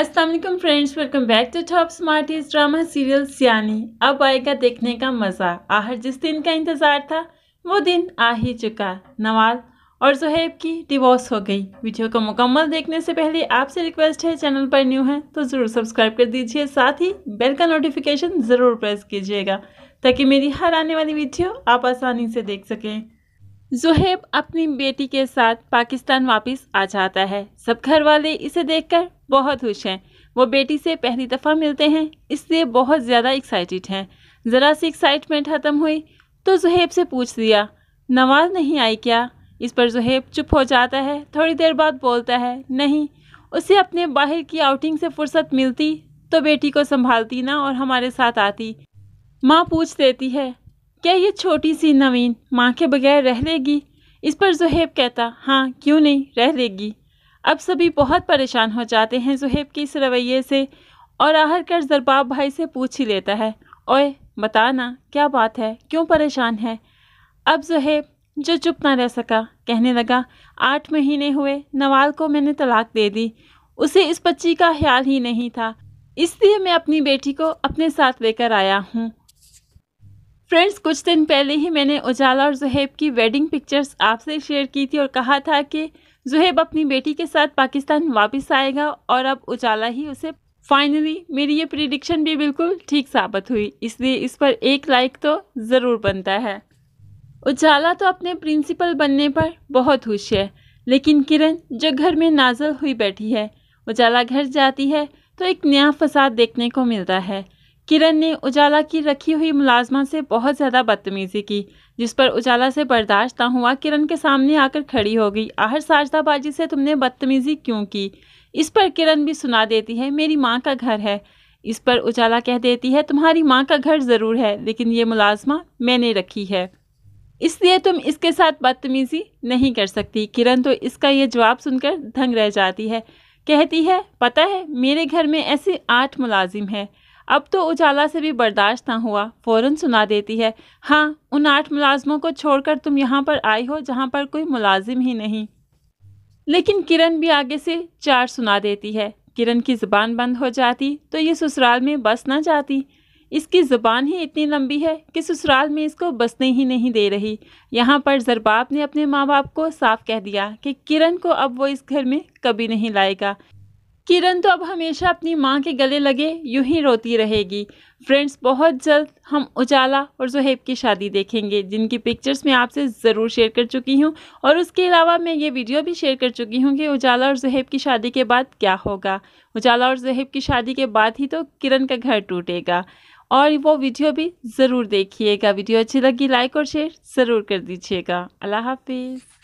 Aslam friends welcome back to top smarties drama serial Siyani अब आएगा देखने का मज़ा आहर जिस दिन का इंतज़ार था वो दिन आ ही चुका नवाज और जहेब की डिवोर्स हो गई वीडियो को मुकम्मल देखने से पहले आपसे रिक्वेस्ट है चैनल पर न्यू है तो ज़रूर सब्सक्राइब कर दीजिए साथ ही बेल का नोटिफिकेशन ज़रूर प्रेस कीजिएगा ताकि मेरी हर आने वाली वीडियो आप आसानी से देख सकें जुहेब अपनी बेटी के साथ पाकिस्तान वापस आ जाता है सब घर वाले इसे देखकर बहुत खुश हैं वो बेटी से पहली दफ़ा मिलते हैं इसलिए बहुत ज़्यादा एक्साइटेड हैं ज़रा सी एक्साइटमेंट ख़त्म हुई तो जुहेब से पूछ लिया नमाज नहीं आई क्या इस पर जुहेब चुप हो जाता है थोड़ी देर बाद बोलता है नहीं उसे अपने बाहर की आउटिंग से फुर्सत मिलती तो बेटी को संभालती ना और हमारे साथ आती माँ पूछ देती है क्या ये छोटी सी नवीन माँ के बगैर रह लेगी इस पर जुहेब कहता हाँ क्यों नहीं रह लेगी अब सभी बहुत परेशान हो जाते हैं जुहेब के इस रवैये से और आहर कर जरबाब भाई से पूछ ही लेता है ओए बताना क्या बात है क्यों परेशान है अब जुहेब जो चुप ना रह सका कहने लगा आठ महीने हुए नवाल को मैंने तलाक दे दी उसे इस बच्ची का ख्याल ही नहीं था इसलिए मैं अपनी बेटी को अपने साथ लेकर आया हूँ फ्रेंड्स कुछ दिन पहले ही मैंने उजाला और जुहेब की वेडिंग पिक्चर्स आपसे शेयर की थी और कहा था कि जुहेब अपनी बेटी के साथ पाकिस्तान वापस आएगा और अब उजाला ही उसे फाइनली मेरी ये प्रिडिक्शन भी बिल्कुल ठीक साबित हुई इसलिए इस पर एक लाइक तो ज़रूर बनता है उजाला तो अपने प्रिंसिपल बनने पर बहुत खुश है लेकिन किरण जो घर में नाजल हुई बैठी है उजाला घर जाती है तो एक नया फसाद देखने को मिलता है किरण ने उजाला की रखी हुई मुलाजमा से बहुत ज़्यादा बदतमीज़ी की जिस पर उजाला से बर्दाश्त ना हुआ किरण के सामने आकर खड़ी हो गई आहर साजदाबाजी से तुमने बदतमीज़ी क्यों की इस पर किरण भी सुना देती है मेरी माँ का घर है इस पर उजाला कह देती है तुम्हारी माँ का घर ज़रूर है लेकिन ये मुलाजमा मैंने रखी है इसलिए तुम इसके साथ बदतमीज़ी नहीं कर सकती किरण तो इसका यह जवाब सुनकर दंग रह जाती है कहती है पता है मेरे घर में ऐसे आठ मुलाजिम हैं अब तो उजाला से भी बर्दाश्त ना हुआ फ़ौरन सुना देती है हाँ उन आठ मुलाजमों को छोड़कर तुम यहाँ पर आई हो जहाँ पर कोई मुलाजिम ही नहीं लेकिन किरण भी आगे से चार सुना देती है किरण की ज़ुबान बंद हो जाती तो ये ससुराल में बस ना जाती इसकी ज़ुबान ही इतनी लंबी है कि ससुराल में इसको बसने ही नहीं दे रही यहाँ पर जरबाब ने अपने माँ बाप को साफ कह दिया कि किरण को अब वो इस घर में कभी नहीं लाएगा किरण तो अब हमेशा अपनी माँ के गले लगे यूं ही रोती रहेगी फ्रेंड्स बहुत जल्द हम उजाला और जहेब की शादी देखेंगे जिनकी पिक्चर्स मैं आपसे ज़रूर शेयर कर चुकी हूँ और उसके अलावा मैं ये वीडियो भी शेयर कर चुकी हूँ कि उजाला और जहेब की शादी के बाद क्या होगा उजाला और जहेब की शादी के बाद ही तो किरण का घर टूटेगा और वो वीडियो भी ज़रूर देखिएगा वीडियो अच्छी लगी लाइक और शेयर ज़रूर कर दीजिएगा अल्लाह हाफिज़